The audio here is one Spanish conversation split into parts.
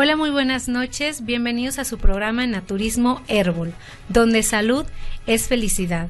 Hola, muy buenas noches. Bienvenidos a su programa Naturismo Herbol, donde salud es felicidad.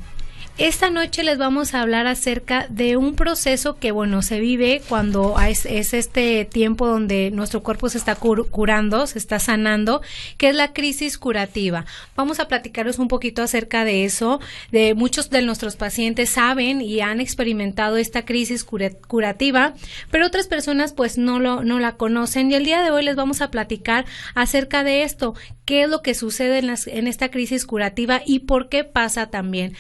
Esta noche les vamos a hablar acerca de un proceso que, bueno, se vive cuando es, este tiempo donde nuestro cuerpo se está curando, se está sanando, que es la crisis curativa. Vamos a platicaros un poquito acerca de eso. De muchos de nuestros pacientes saben y han experimentado esta crisis curativa, pero otras personas pues no lo no la conocen y el día de hoy les vamos a platicar acerca de esto, qué es lo que sucede en, esta crisis curativa y por qué pasa también.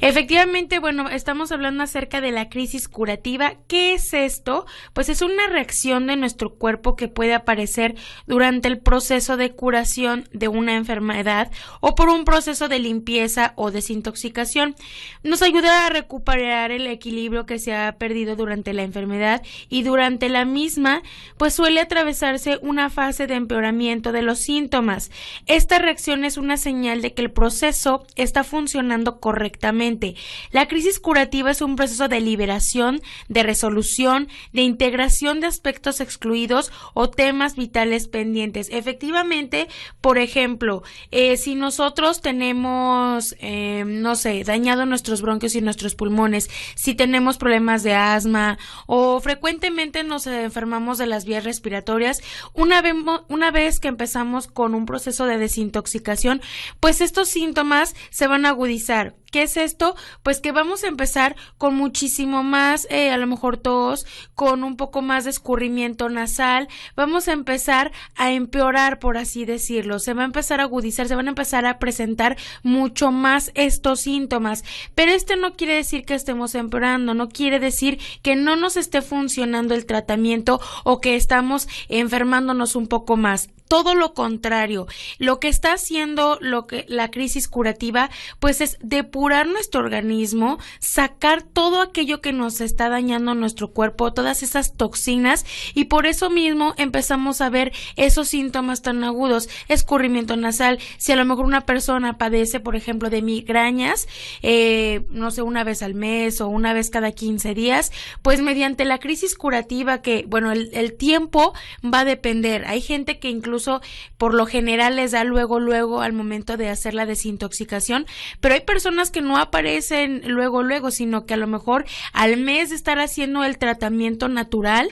Efectivamente, bueno, estamos hablando acerca de la crisis curativa. ¿Qué es esto? Pues es una reacción de nuestro cuerpo que puede aparecer durante el proceso de curación de una enfermedad o por un proceso de limpieza o desintoxicación. Nos ayuda a recuperar el equilibrio que se ha perdido durante la enfermedad y durante la misma, pues suele atravesarse una fase de empeoramiento de los síntomas esta reacción es una señal de que el proceso está funcionando correctamente. La crisis curativa es un proceso de liberación, de resolución, de integración de aspectos excluidos o temas vitales pendientes. Efectivamente, por ejemplo, eh, si nosotros tenemos, eh, no sé, dañado nuestros bronquios y nuestros pulmones, si tenemos problemas de asma o frecuentemente nos enfermamos de las vías respiratorias, una vez, una vez que empezamos con un proceso proceso de desintoxicación, pues estos síntomas se van a agudizar ¿Qué es esto? Pues que vamos a empezar con muchísimo más, eh, a lo mejor tos, con un poco más de escurrimiento nasal. Vamos a empezar a empeorar, por así decirlo. Se va a empezar a agudizar, se van a empezar a presentar mucho más estos síntomas. Pero esto no quiere decir que estemos empeorando, no quiere decir que no nos esté funcionando el tratamiento o que estamos enfermándonos un poco más todo lo contrario. Lo que está haciendo lo que, la crisis curativa, pues es depurar curar nuestro organismo, sacar todo aquello que nos está dañando nuestro cuerpo, todas esas toxinas y por eso mismo empezamos a ver esos síntomas tan agudos, escurrimiento nasal, si a lo mejor una persona padece, por ejemplo, de migrañas, eh, no sé, una vez al mes o una vez cada 15 días, pues mediante la crisis curativa que, bueno, el, el tiempo va a depender. Hay gente que incluso por lo general les da luego, luego al momento de hacer la desintoxicación, pero hay personas que no aparecen luego, luego, sino que a lo mejor al mes de estar haciendo el tratamiento natural,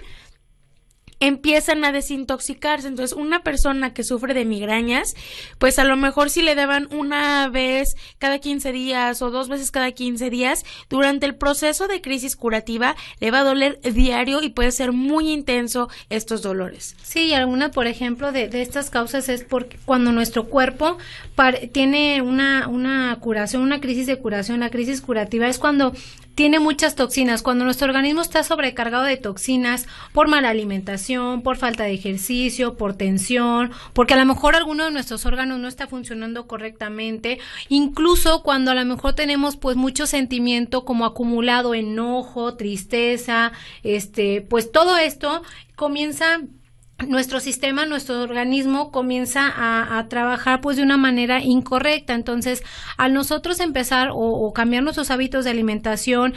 empiezan a desintoxicarse. Entonces, una persona que sufre de migrañas, pues a lo mejor si le daban una vez cada 15 días o dos veces cada 15 días, durante el proceso de crisis curativa le va a doler diario y puede ser muy intenso estos dolores. Sí, alguna, por ejemplo, de, estas causas es porque cuando nuestro cuerpo tiene una, una curación, una crisis de curación, la crisis curativa es cuando tiene muchas toxinas. Cuando nuestro organismo está sobrecargado de toxinas por mala alimentación, por falta de ejercicio, por tensión, porque a lo mejor alguno de nuestros órganos no está funcionando correctamente, incluso cuando a lo mejor tenemos pues mucho sentimiento como acumulado enojo, tristeza, este, pues todo esto comienza nuestro sistema, nuestro organismo comienza a, trabajar pues de una manera incorrecta. Entonces, al nosotros empezar o, o cambiar nuestros hábitos de alimentación,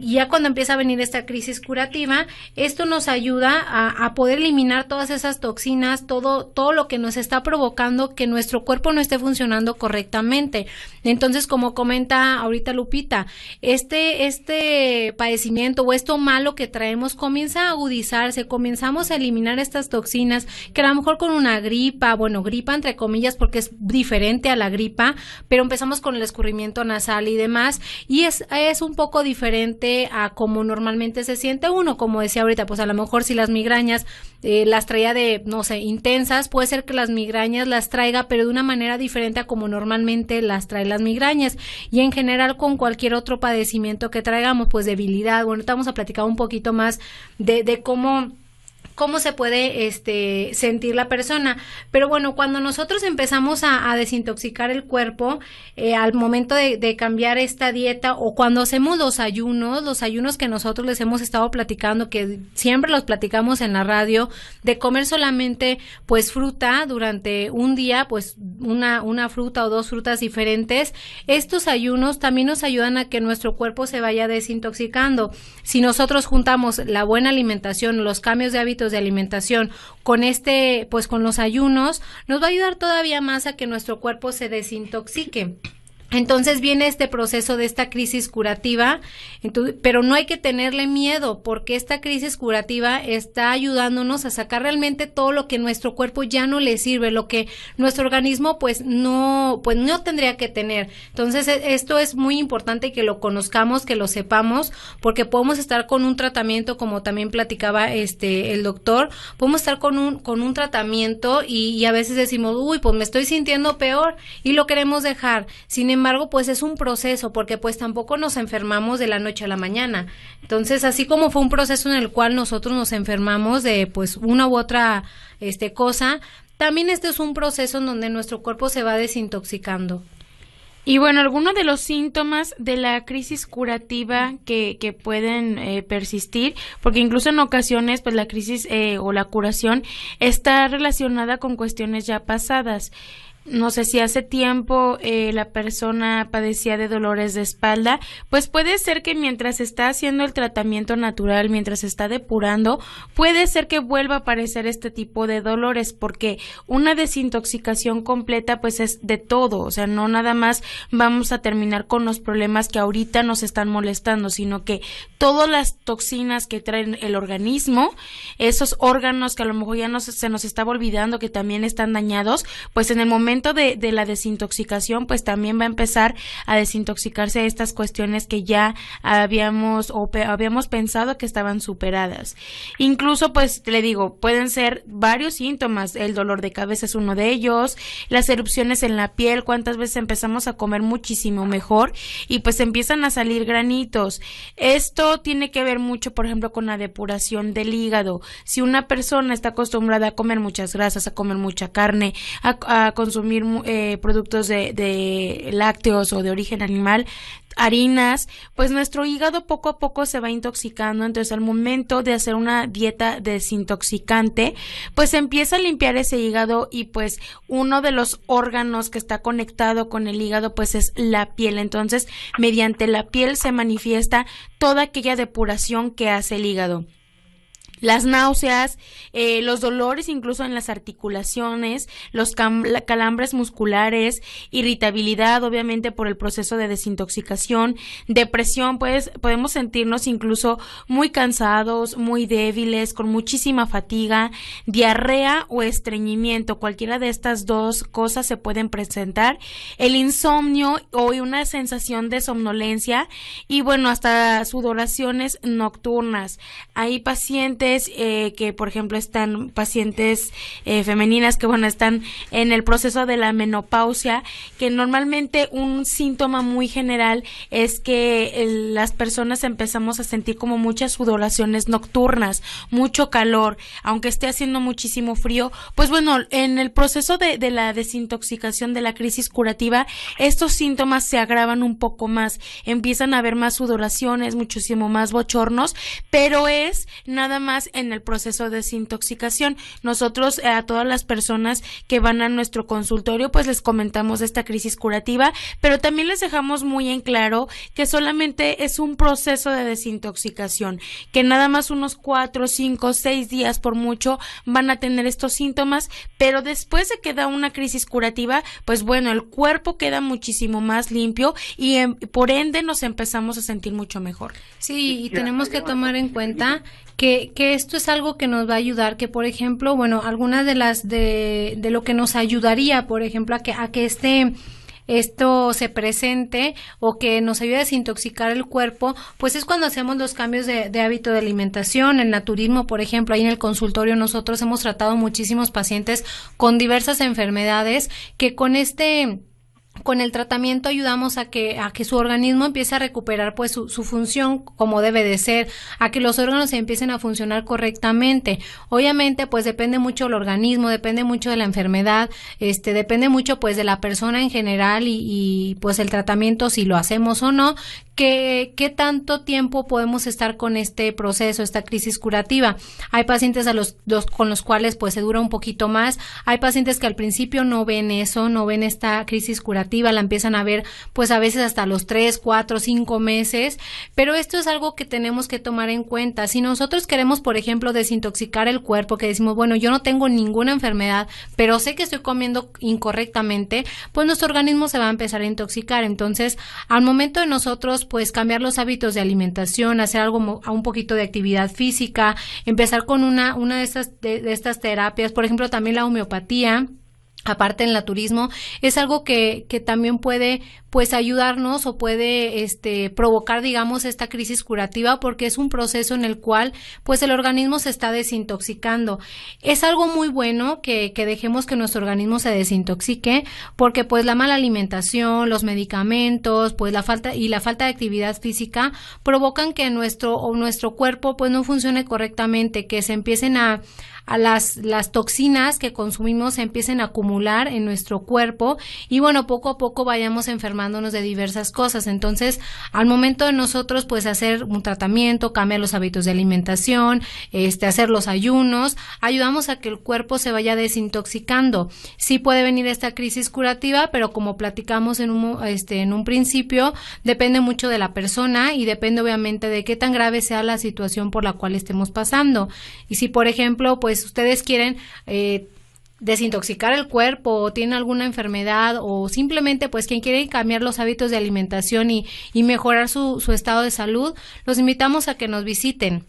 y ya cuando empieza a venir esta crisis curativa, esto nos ayuda a, poder eliminar todas esas toxinas, todo, todo lo que nos está provocando que nuestro cuerpo no esté funcionando correctamente. Entonces, como comenta ahorita Lupita, este, este padecimiento o esto malo que traemos comienza a agudizarse, comenzamos a eliminar estas toxinas que a lo mejor con una gripa, bueno, gripa entre comillas porque es diferente a la gripa, pero empezamos con el escurrimiento nasal y demás y es un poco diferente a como normalmente se siente uno, como decía ahorita, pues a lo mejor si las migrañas eh, las traía de, no sé, intensas, puede ser que las migrañas las traiga, pero de una manera diferente a como normalmente las trae las migrañas. Y en general con cualquier otro padecimiento que traigamos, pues debilidad, bueno, estamos a platicar un poquito más de, de cómo cómo se puede este, sentir la persona. Pero bueno, cuando nosotros empezamos a, desintoxicar el cuerpo, eh, al momento de, de, cambiar esta dieta o cuando hacemos los ayunos, los ayunos que nosotros les hemos estado platicando, que siempre los platicamos en la radio, de comer solamente pues fruta durante un día, pues una, una fruta o dos frutas diferentes, estos ayunos también nos ayudan a que nuestro cuerpo se vaya desintoxicando. Si nosotros juntamos la buena alimentación, los cambios de hábitos, de alimentación, con este, pues con los ayunos, nos va a ayudar todavía más a que nuestro cuerpo se desintoxique. Entonces viene este proceso de esta crisis curativa, pero no hay que tenerle miedo porque esta crisis curativa está ayudándonos a sacar realmente todo lo que nuestro cuerpo ya no le sirve, lo que nuestro organismo pues no, pues no tendría que tener. Entonces e-, esto es muy importante que lo conozcamos, que lo sepamos, porque podemos estar con un tratamiento, como también platicaba este el doctor, podemos estar con un, con un tratamiento y, a veces decimos, uy, pues me estoy sintiendo peor y lo queremos dejar. Sin embargo, embargo, pues es un proceso, porque pues tampoco nos enfermamos de la noche a la mañana. Entonces, así como fue un proceso en el cual nosotros nos enfermamos de pues una u otra este cosa, también este es un proceso en donde nuestro cuerpo se va desintoxicando. Y bueno, algunos de los síntomas de la crisis curativa que, que pueden eh, persistir, porque incluso en ocasiones, pues la crisis eh, o la curación está relacionada con cuestiones ya pasadas no sé si hace tiempo eh, la persona padecía de dolores de espalda, pues puede ser que mientras está haciendo el tratamiento natural, mientras está depurando, puede ser que vuelva a aparecer este tipo de dolores, porque una desintoxicación completa pues es de todo, o sea, no nada más vamos a terminar con los problemas que ahorita nos están molestando, sino que todas las toxinas que traen el organismo, esos órganos que a lo mejor ya nos, se nos estaba olvidando que también están dañados, pues en el momento de, la desintoxicación, pues también va a empezar a desintoxicarse estas cuestiones que ya habíamos habíamos pensado que estaban superadas. Incluso, pues le digo, pueden ser varios síntomas. El dolor de cabeza es uno de ellos, las erupciones en la piel, cuántas veces empezamos a comer muchísimo mejor y pues empiezan a salir granitos. Esto tiene que ver mucho, por ejemplo, con la depuración del hígado. Si una persona está acostumbrada a comer muchas grasas, a comer mucha carne, a, a consumir consumir eh, productos de, de lácteos o de origen animal, harinas, pues nuestro hígado poco a poco se va intoxicando, entonces al momento de hacer una dieta desintoxicante, pues empieza a limpiar ese hígado y pues uno de los órganos que está conectado con el hígado pues es la piel, entonces mediante la piel se manifiesta toda aquella depuración que hace el hígado las náuseas, eh, los dolores incluso en las articulaciones, los calambres musculares, irritabilidad obviamente por el proceso de desintoxicación, depresión, pues podemos sentirnos incluso muy cansados, muy débiles, con muchísima fatiga, diarrea o estreñimiento, cualquiera de estas dos cosas se pueden presentar, el insomnio o una sensación de somnolencia y bueno, hasta sudoraciones nocturnas. Hay pacientes eh, que, por ejemplo, están pacientes eh, femeninas que, bueno, están en el proceso de la menopausia, que normalmente un síntoma muy general es que las personas empezamos a sentir como muchas sudoraciones nocturnas, mucho calor, aunque esté haciendo muchísimo frío. Pues bueno, en el proceso de la desintoxicación de la crisis curativa, estos síntomas se agravan un poco más, empiezan a haber más sudoraciones, muchísimo más bochornos, pero es nada más en el proceso de desintoxicación. Nosotros eh, a todas las personas que van a nuestro consultorio, pues les comentamos esta crisis curativa, pero también les dejamos muy en claro que solamente es un proceso de desintoxicación, que nada más unos cuatro, cinco, seis días por mucho van a tener estos síntomas, pero después se queda una crisis curativa, pues bueno, el cuerpo queda muchísimo más limpio y em, por ende nos empezamos a sentir mucho mejor. Sí, y tenemos que tomar en cuenta que, esto es algo que nos va a ayudar, que por ejemplo, bueno, algunas de las de, lo que nos ayudaría, por ejemplo, a que, a que este esto se presente o que nos ayude a desintoxicar el cuerpo, pues es cuando hacemos los cambios de, de, hábito de alimentación, el naturismo, por ejemplo, ahí en el consultorio nosotros hemos tratado muchísimos pacientes con diversas enfermedades que con este con el tratamiento ayudamos a que, a que su organismo empiece a recuperar pues su, su, función como debe de ser, a que los órganos empiecen a funcionar correctamente. Obviamente pues depende mucho del organismo, depende mucho de la enfermedad, este, depende mucho pues de la persona en general y, y pues el tratamiento si lo hacemos o no, ¿Qué, tanto tiempo podemos estar con este proceso, esta crisis curativa? Hay pacientes con los cuales pues se dura un poquito más, hay pacientes que al principio no ven eso, no ven esta crisis curativa, la empiezan a ver pues a veces hasta los 3, 4, 5 meses, pero esto es algo que tenemos que tomar en cuenta. Si nosotros queremos, por ejemplo, desintoxicar el cuerpo, que decimos, bueno, yo no tengo ninguna enfermedad, pero sé que estoy comiendo incorrectamente, pues nuestro organismo se va a empezar a intoxicar. Entonces, al momento de nosotros pues cambiar los hábitos de alimentación, hacer algo, a un poquito de actividad física, empezar con una, una de de estas terapias, por ejemplo, también la homeopatía aparte en la turismo, es algo que, también puede pues ayudarnos o puede este provocar digamos esta crisis curativa porque es un proceso en el cual pues el organismo se está desintoxicando es algo muy bueno que, que dejemos que nuestro organismo se desintoxique porque pues la mala alimentación los medicamentos pues la falta y la falta de actividad física provocan que nuestro o nuestro cuerpo pues no funcione correctamente que se empiecen a a las, las toxinas que consumimos empiecen a acumular en nuestro cuerpo y bueno, poco a poco vayamos enfermándonos de diversas cosas. Entonces, al momento de nosotros pues hacer un tratamiento, cambiar los hábitos de alimentación, este, hacer los ayunos, ayudamos a que el cuerpo se vaya desintoxicando. Sí puede venir esta crisis curativa, pero como platicamos en un, este, en un principio, depende mucho de la persona y depende obviamente de qué tan grave sea la situación por la cual estemos pasando. Y si, por ejemplo, pues pues ustedes quieren eh, desintoxicar el cuerpo o tienen alguna enfermedad o simplemente pues quien quiere cambiar los hábitos de alimentación y, mejorar su, su estado de salud, los invitamos a que nos visiten.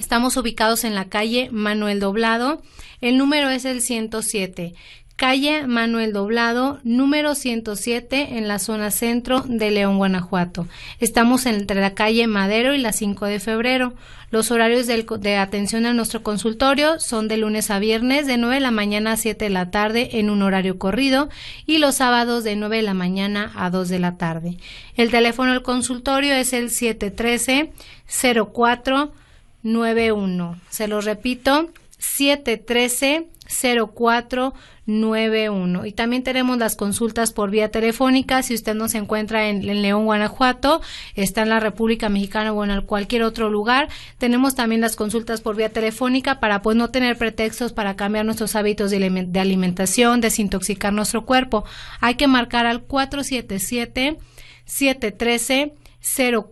Estamos ubicados en la calle Manuel Doblado. El número es el 107 calle Manuel Doblado, número 107, en la zona centro de León, Guanajuato. Estamos entre la calle Madero y la 5 de febrero. Los horarios de atención a nuestro consultorio son de lunes a viernes de 9 de la mañana a 7 de la tarde en un horario corrido y los sábados de 9 de la mañana a 2 de la tarde. El teléfono del consultorio es el 713 0491. Se lo repito, 713 0491. Y también tenemos las consultas por vía telefónica. Si usted no se encuentra en, León, Guanajuato, está en la República Mexicana o en cualquier otro lugar, tenemos también las consultas por vía telefónica para pues no tener pretextos para cambiar nuestros hábitos de, de alimentación, desintoxicar nuestro cuerpo. Hay que marcar al 477 713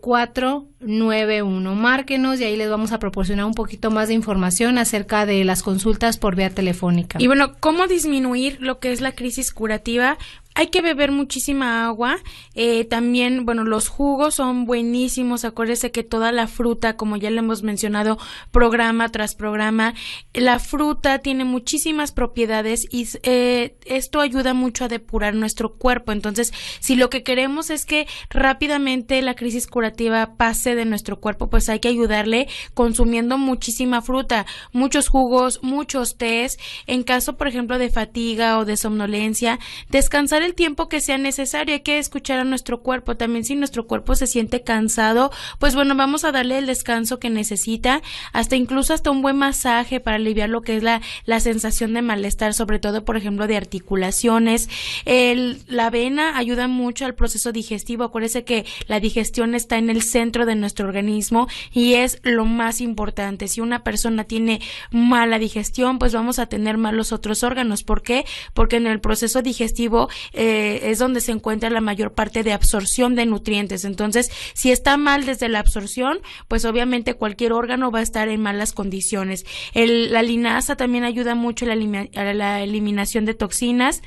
04 91. Márquenos y ahí les vamos a proporcionar un poquito más de información acerca de las consultas por vía telefónica. Y bueno, ¿cómo disminuir lo que es la crisis curativa? Hay que beber muchísima agua. Eh, también, bueno, los jugos son buenísimos. Acuérdense que toda la fruta, como ya le hemos mencionado programa tras programa, la fruta tiene muchísimas propiedades y eh, esto ayuda mucho a depurar nuestro cuerpo. Entonces, si lo que queremos es que rápidamente la crisis curativa pase de nuestro cuerpo, pues hay que ayudarle consumiendo muchísima fruta, muchos jugos, muchos tés. En caso, por ejemplo, de fatiga o de somnolencia, descansar el tiempo que sea necesario. Hay que escuchar a nuestro cuerpo. También si nuestro cuerpo se siente cansado, pues bueno, vamos a darle el descanso que necesita, hasta incluso hasta un buen masaje para aliviar lo que es la, sensación de malestar, sobre todo, por ejemplo, de articulaciones. la avena ayuda mucho al proceso digestivo. Acuérdese que la digestión está en el centro de nuestro organismo y es lo más importante. Si una persona tiene mala digestión, pues vamos a tener malos otros órganos. ¿Por qué? Porque en el proceso digestivo eh, es donde se encuentra la mayor parte de absorción de nutrientes. Entonces, si está mal desde la absorción, pues obviamente cualquier órgano va a estar en malas condiciones. la linaza también ayuda mucho a la eliminación de toxinas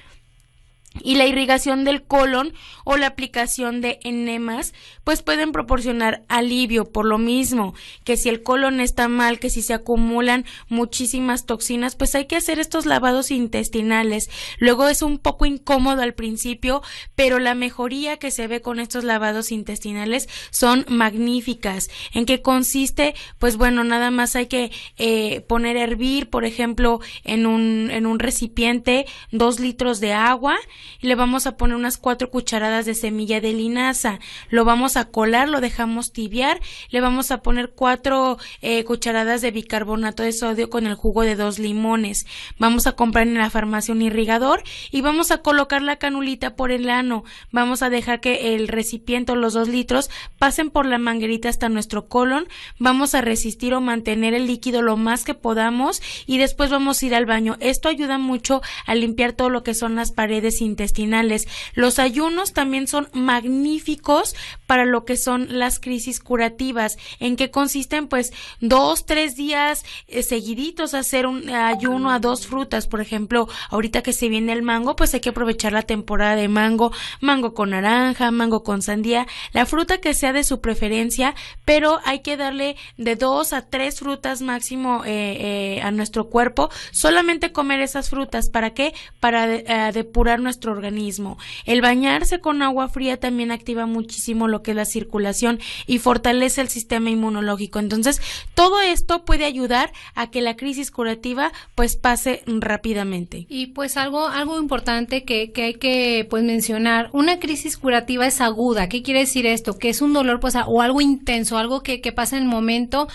y la irrigación del colon o la aplicación de enemas, pues pueden proporcionar alivio por lo mismo, que si el colon está mal, que si se acumulan muchísimas toxinas, pues hay que hacer estos lavados intestinales. Luego es un poco incómodo al principio, pero la mejoría que se ve con estos lavados intestinales son magníficas. ¿En qué consiste? Pues bueno, nada más hay que eh, poner a hervir, por ejemplo, en un, en un recipiente dos litros de agua, y le vamos a poner unas cuatro cucharadas de semilla de linaza, lo vamos a colar, lo dejamos tibiar, le vamos a poner cuatro eh, cucharadas de bicarbonato de sodio con el jugo de dos limones, vamos a comprar en la farmacia un irrigador y vamos a colocar la canulita por el ano, vamos a dejar que el recipiente los dos litros pasen por la manguerita hasta nuestro colon, vamos a resistir o mantener el líquido lo más que podamos y después vamos a ir al baño. Esto ayuda mucho a limpiar todo lo que son las paredes intestinales. Los ayunos también son magníficos para lo que son las crisis curativas, en que consisten pues dos, tres días eh, seguiditos hacer un eh, ayuno a dos frutas, por ejemplo, ahorita que se viene el mango, pues hay que aprovechar la temporada de mango, mango con naranja, mango con sandía, la fruta que sea de su preferencia, pero hay que darle de dos a tres frutas máximo eh, a nuestro cuerpo, solamente comer esas frutas, ¿para qué? Para depurar nuestro organismo. El bañarse con agua fría también activa muchísimo lo que es la circulación y fortalece el sistema inmunológico. Entonces, todo esto puede ayudar a que la crisis curativa pues pase rápidamente. Y pues algo, algo importante que, hay que pues mencionar, una crisis curativa es aguda. ¿Qué quiere decir esto? Que es un dolor pues, o algo intenso, algo que, que pasa en el momento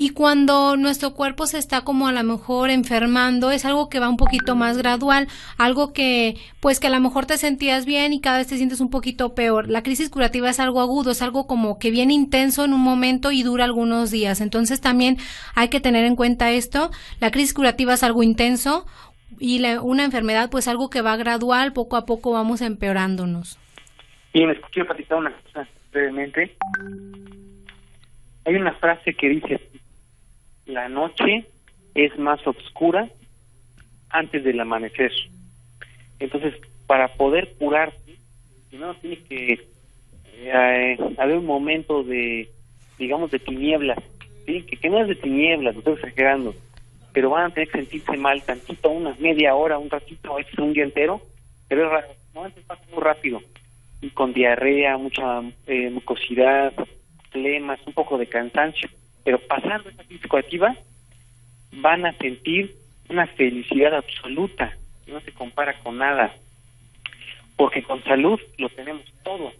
y cuando nuestro cuerpo se está como a lo mejor enfermando, es algo que va un poquito más gradual, algo que pues que a lo mejor te sentías bien y cada vez te sientes un poquito peor. La crisis curativa es algo agudo, es algo como que viene intenso en un momento y dura algunos días. Entonces también hay que tener en cuenta esto. La crisis curativa es algo intenso y una enfermedad pues algo que va gradual, poco a poco vamos empeorándonos. Y me quiero una cosa brevemente. Hay una frase que dice, la noche es más oscura antes del amanecer. Entonces, para poder curarse, primero tiene que eh, haber un momento de, digamos, de tinieblas. ¿sí? Que, no es de tinieblas, no estoy exagerando, pero van a tener que sentirse mal tantito, una media hora, un ratito, un día entero, pero es rápido, pasa muy rápido. Y con diarrea, mucha eh, mucosidad, flemas, un poco de cansancio. Pero pasando esa crisis van a sentir una felicidad absoluta no se compara con nada, porque con salud lo tenemos todo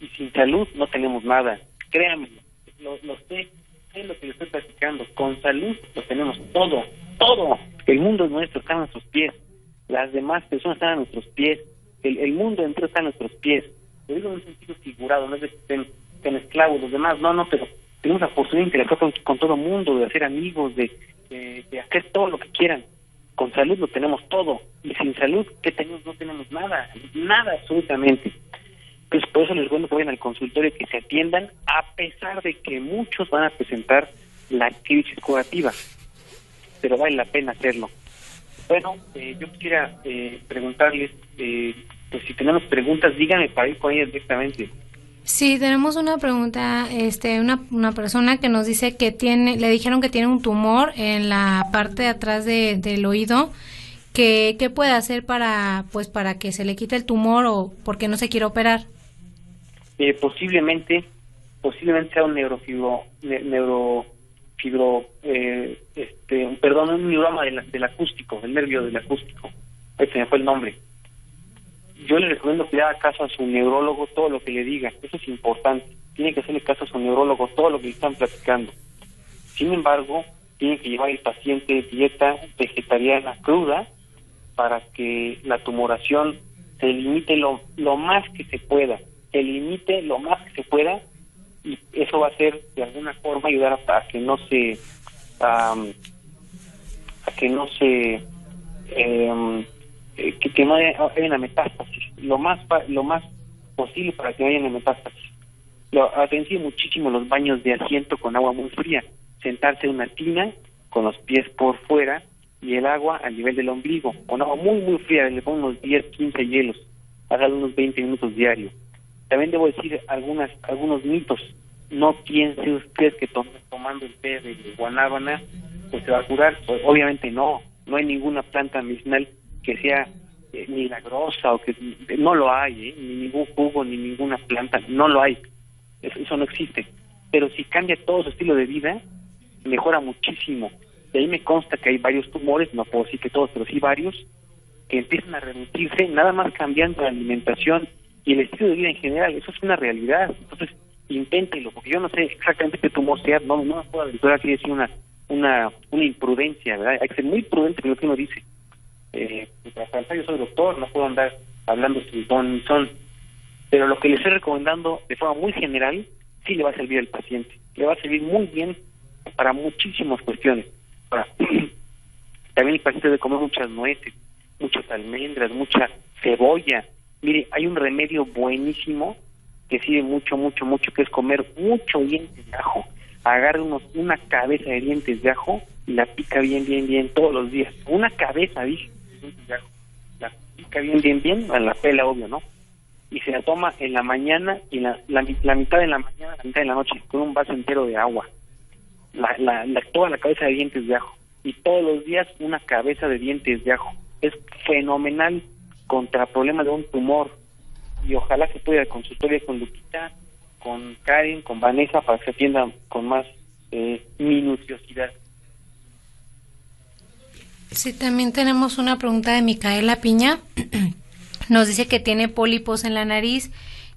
y sin salud no tenemos nada. Créanme, lo, lo sé, sé lo que estoy platicando. Con salud lo tenemos todo, todo. El mundo es nuestro, está a nuestros pies. Las demás personas están a nuestros pies. El, el mundo entero está a nuestros pies. Lo digo en un sentido figurado, no es de que estén, esclavos los demás, no, no, pero tenemos la posibilidad de interactuar con, todo el mundo, de hacer amigos, de, de hacer todo lo que quieran con salud lo tenemos todo. Y sin salud, ¿qué tenemos? No tenemos nada, nada absolutamente. Pues por eso les ruego que vayan al consultorio y que se atiendan, a pesar de que muchos van a presentar la crisis curativa. Pero vale la pena hacerlo. Bueno, eh, yo quisiera eh, preguntarles, eh, pues si tenemos preguntas, díganme para ir con ellas directamente. Sí, tenemos una pregunta, este, una, una persona que nos dice que tiene, le dijeron que tiene un tumor en la parte de atrás del oído. ¿Qué, ¿Qué puede hacer para, pues, para que se le quite el tumor o porque no se quiere operar? Eh, posiblemente, posiblemente sea un neurofibro, neurofibro, eh, este, perdón, un neuroma del, acústico, del nervio del acústico. ese me fue el nombre yo le recomiendo que haga caso a su neurólogo todo lo que le diga, eso es importante, tiene que hacerle caso a su neurólogo todo lo que le están platicando. Sin embargo, tiene que llevar el paciente dieta vegetariana cruda para que la tumoración se limite lo, más que se pueda, se limite lo más que se pueda y eso va a ser de alguna forma ayudar a, que no se a que no se em, eh, que, no haya, una metástasis, lo más, lo más posible para que no haya una metástasis. Lo atención muchísimo los baños de asiento con agua muy fría, sentarse en una tina con los pies por fuera y el agua a nivel del ombligo, con agua muy, muy fría, le pongo unos 10, 15 hielos, hágalo unos 20 minutos diario. También debo decir algunas, algunos mitos. No piense usted que tomando el té de guanábana pues se va a curar. obviamente no, no hay ninguna planta medicinal que sea eh, milagrosa o que no lo hay, ¿eh? ni ningún jugo, ni ninguna planta, no lo hay. Eso, no existe. Pero si cambia todo su estilo de vida, mejora muchísimo. De ahí me consta que hay varios tumores, no puedo decir que todos, pero sí varios, que empiezan a reducirse nada más cambiando la alimentación y el estilo de vida en general. Eso es una realidad. Entonces, inténtelo, porque yo no sé exactamente qué tumor sea, no, me puedo aventurar así decir una, una, una imprudencia, ¿verdad? Hay que ser muy prudente con lo que uno dice eh, yo soy doctor, no puedo andar hablando don ni son. Pero lo que le estoy recomendando de forma muy general, sí le va a servir al paciente. Le va a servir muy bien para muchísimas cuestiones. también el paciente debe comer muchas nueces, muchas almendras, mucha cebolla. Mire, hay un remedio buenísimo que sirve mucho, mucho, mucho, que es comer mucho dientes de ajo. Agarre unos, una cabeza de dientes de ajo y la pica bien, bien, bien todos los días. Una cabeza, dije la pica bien, bien, bien, en la pela, obvio, ¿no? Y se la toma en la mañana y la, la, mitad de la mañana, la mitad de la noche, con un vaso entero de agua. La, la, la, toda la cabeza de dientes de ajo. Y todos los días una cabeza de dientes de ajo. Es fenomenal contra problemas de un tumor. Y ojalá se pueda la su con Luquita, con Karen, con Vanessa, para que se atiendan con más eh, minuciosidad. Sí, también tenemos una pregunta de Micaela Piña. Nos dice que tiene pólipos en la nariz.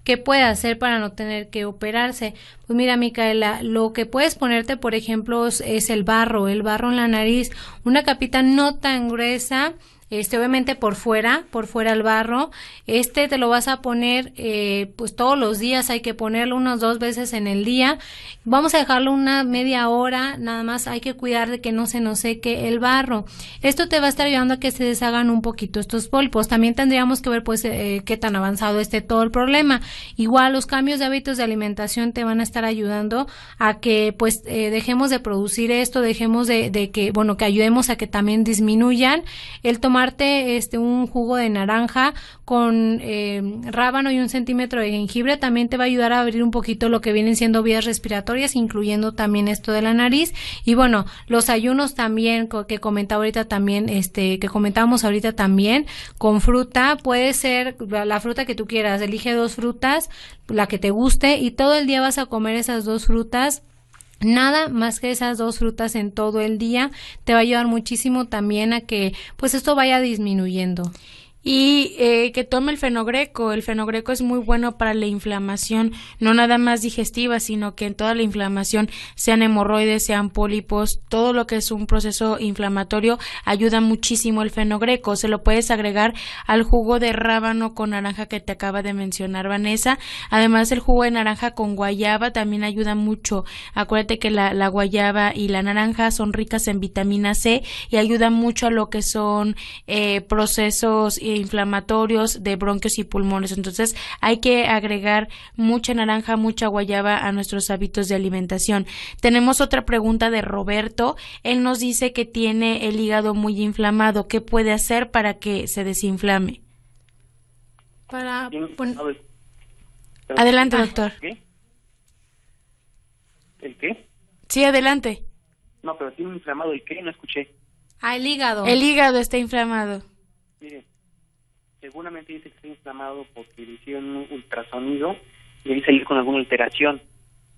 ¿Qué puede hacer para no tener que operarse? Pues mira, Micaela, lo que puedes ponerte, por ejemplo, es el barro, el barro en la nariz, una capita no tan gruesa este obviamente por fuera, por fuera el barro, este te lo vas a poner eh, pues todos los días, hay que ponerlo unas dos veces en el día, vamos a dejarlo una media hora, nada más hay que cuidar de que no se nos seque el barro, esto te va a estar ayudando a que se deshagan un poquito estos polpos, también tendríamos que ver pues eh, qué tan avanzado esté todo el problema, igual los cambios de hábitos de alimentación te van a estar ayudando a que pues eh, dejemos de producir esto, dejemos de, de que, bueno, que ayudemos a que también disminuyan el tomar tomarte este un jugo de naranja con eh, rábano y un centímetro de jengibre también te va a ayudar a abrir un poquito lo que vienen siendo vías respiratorias, incluyendo también esto de la nariz. Y bueno, los ayunos también que comentaba ahorita también, este, que comentábamos ahorita también, con fruta, puede ser la fruta que tú quieras, elige dos frutas, la que te guste, y todo el día vas a comer esas dos frutas Nada más que esas dos frutas en todo el día te va a ayudar muchísimo también a que pues esto vaya disminuyendo y eh, que tome el fenogreco. El fenogreco es muy bueno para la inflamación, no nada más digestiva, sino que en toda la inflamación, sean hemorroides, sean pólipos, todo lo que es un proceso inflamatorio, ayuda muchísimo el fenogreco. Se lo puedes agregar al jugo de rábano con naranja que te acaba de mencionar Vanessa. Además, el jugo de naranja con guayaba también ayuda mucho. Acuérdate que la, guayaba y la naranja son ricas en vitamina C y ayuda mucho a lo que son eh, procesos inflamatorios de bronquios y pulmones. Entonces hay que agregar mucha naranja, mucha guayaba a nuestros hábitos de alimentación. Tenemos otra pregunta de Roberto. Él nos dice que tiene el hígado muy inflamado. ¿Qué puede hacer para que se desinflame? Para Adelante, ah. doctor. ¿El qué? Sí, adelante. No, pero tiene inflamado el qué, no escuché. Ah, el hígado. El hígado está inflamado seguramente dice que está inflamado porque le hicieron un ultrasonido y ahí salir con alguna alteración.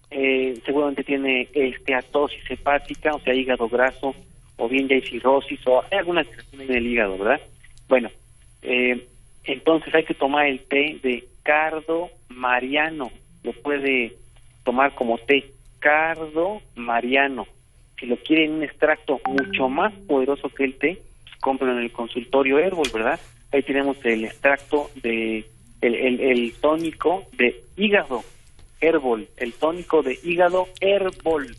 Eh, seguramente tiene esteatosis hepática, o sea, hígado graso, o bien ya cirrosis, o hay alguna alteración en el hígado, ¿verdad? Bueno, eh, entonces hay que tomar el té de cardo mariano, lo puede tomar como té, cardo mariano. Si lo quiere en un extracto mucho más poderoso que el té, pues en el consultorio Herbol, ¿verdad? ahí tenemos el extracto de el, tónico de hígado herbol, el tónico de hígado herbol.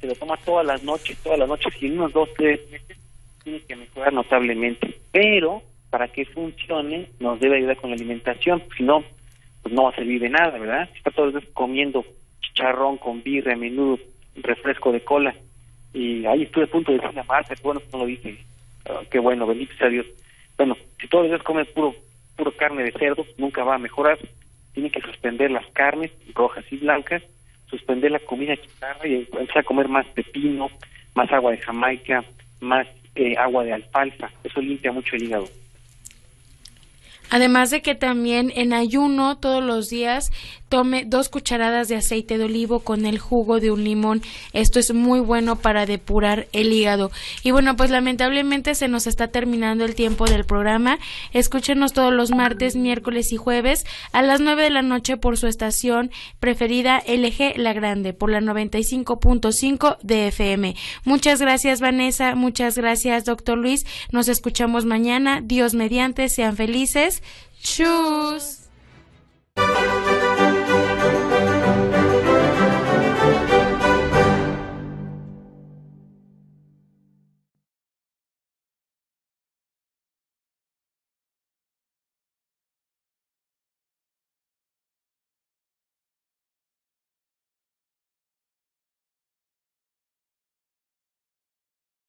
Se lo toma todas las noches, todas las noches y en unos dos, tres meses tiene que mejorar notablemente. Pero para que funcione nos debe ayudar con la alimentación, si no, pues no va a servir de nada, ¿verdad? está todo el día comiendo chicharrón con birre a menudo refresco de cola, y ahí estuve a punto de decir la marca bueno, pues no lo dije, ah, qué bueno, bendito sea Dios. Bueno, si todos los días comes puro, puro carne de cerdo, nunca va a mejorar. Tiene que suspender las carnes rojas y blancas, suspender la comida chatarra y empezar a comer más pepino, más agua de Jamaica, más eh, agua de alfalfa. Eso limpia mucho el hígado. Además de que también en ayuno todos los días tome dos cucharadas de aceite de olivo con el jugo de un limón. Esto es muy bueno para depurar el hígado. Y bueno, pues lamentablemente se nos está terminando el tiempo del programa. Escúchenos todos los martes, miércoles y jueves a las 9 de la noche por su estación preferida LG La Grande, por la 95.5 de FM. Muchas gracias, Vanessa. Muchas gracias, doctor Luis. Nos escuchamos mañana. Dios mediante, sean felices. Chus.